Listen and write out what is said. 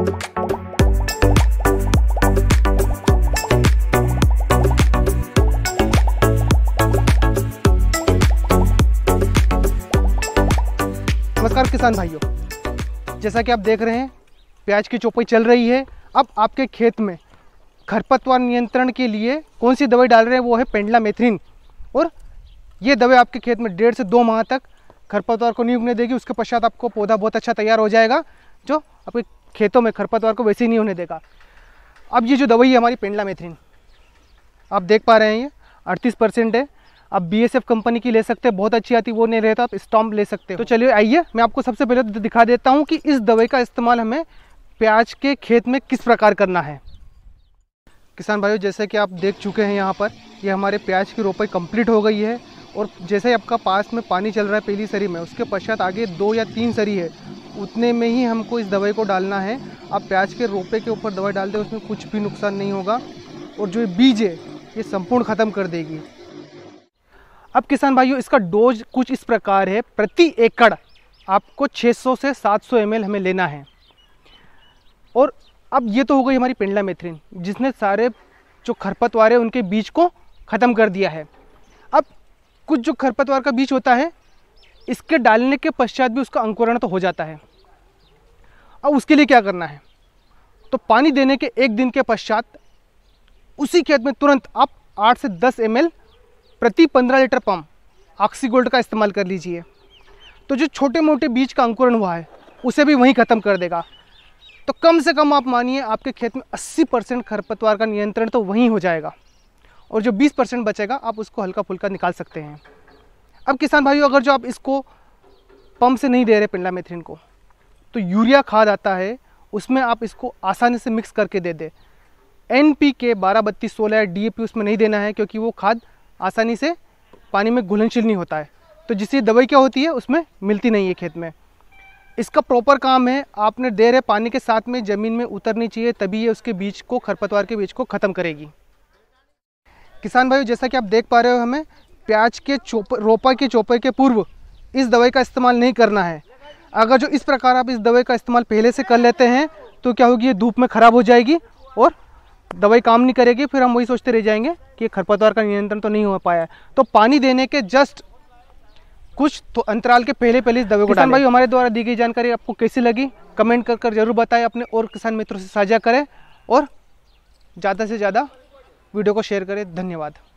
नमस्कार किसान भाइयों जैसा कि आप देख रहे हैं प्याज की चौपाई चल रही है अब आपके खेत में खरपतवार नियंत्रण के लिए कौन सी दवाई डाल रहे हैं वो है पेंडला मेथरीन और ये दवाई आपके खेत में डेढ़ से दो माह तक खरपतवार को नहीं उगने देगी उसके पश्चात आपको पौधा बहुत अच्छा तैयार हो जाएगा जो आपके खेतों में खरपतवार को वैसे ही नहीं होने देगा अब ये जो दवाई है हमारी पेंडला मेथ्रिन आप देख पा रहे हैं ये अड़तीस परसेंट है आप बी एस एफ कंपनी की ले सकते हैं बहुत अच्छी आती वो नहीं रहता आप स्टॉम्प ले सकते हो तो चलिए आइए मैं आपको सबसे पहले तो दिखा देता हूँ कि इस दवाई का इस्तेमाल हमें प्याज के खेत में किस प्रकार करना है किसान भाइयों जैसे कि आप देख चुके हैं यहाँ पर ये हमारे प्याज की रोपाई कंप्लीट हो गई है और जैसे ही आपका पास में पानी चल रहा है पहली सरी में उसके पश्चात आगे दो या तीन सरी है उतने में ही हमको इस दवाई को डालना है आप प्याज के रोपे के ऊपर दवाई डाल दें उसमें कुछ भी नुकसान नहीं होगा और जो ये बीज है ये संपूर्ण ख़त्म कर देगी अब किसान भाइयों इसका डोज कुछ इस प्रकार है प्रति एकड़ आपको 600 से 700 सौ हमें लेना है और अब ये तो हो गई हमारी पेंडला मेथ्रिन जिसने सारे जो खरपतवार है उनके बीज को ख़त्म कर दिया है अब कुछ जो खरपतवार का बीज होता है इसके डालने के पश्चात भी उसका अंकुरण तो हो जाता है अब उसके लिए क्या करना है तो पानी देने के एक दिन के पश्चात उसी खेत में तुरंत आप आठ से दस एम प्रति पंद्रह लीटर पम्प ऑक्सीगोल्ड का इस्तेमाल कर लीजिए तो जो छोटे मोटे बीज का अंकुरण हुआ है उसे भी वहीं ख़त्म कर देगा तो कम से कम आप मानिए आपके खेत में 80 परसेंट खरपतवार का नियंत्रण तो वहीं हो जाएगा और जो 20 परसेंट बचेगा आप उसको हल्का फुल्का निकाल सकते हैं अब किसान भाइयों अगर जो आप इसको पंप से नहीं दे रहे पिंडला मेथ्रीन को तो यूरिया खाद आता है उसमें आप इसको आसानी से मिक्स करके दे दें एन पी के बारह बत्तीस सोलह डी ए पी उसमें नहीं देना है क्योंकि वो खाद आसानी से पानी में घुलनशील नहीं होता है तो जिससे दवाई क्या होती है उसमें मिलती नहीं है खेत में इसका प्रॉपर काम है आपने दे रहे पानी के साथ में ज़मीन में उतरनी चाहिए तभी ये उसके बीज को खरपतवार के बीज को ख़त्म करेगी किसान भाइयों जैसा कि आप देख पा रहे हो हमें प्याज के चोप रोपा के चोपे के पूर्व इस दवाई का इस्तेमाल नहीं करना है अगर जो इस प्रकार आप इस दवाई का इस्तेमाल पहले से कर लेते हैं तो क्या होगी ये धूप में ख़राब हो जाएगी और दवाई काम नहीं करेगी फिर हम वही सोचते रह जाएंगे कि खरपतवार का नियंत्रण तो नहीं हो पाया तो पानी देने के जस्ट कुछ तो अंतराल के पहले पहले इस दवाई को किसान भाई हमारे द्वारा दी गई जानकारी आपको कैसी लगी कमेंट कर कर जरूर बताएं अपने और किसान मित्रों से साझा करें और ज़्यादा से ज़्यादा वीडियो को शेयर करें धन्यवाद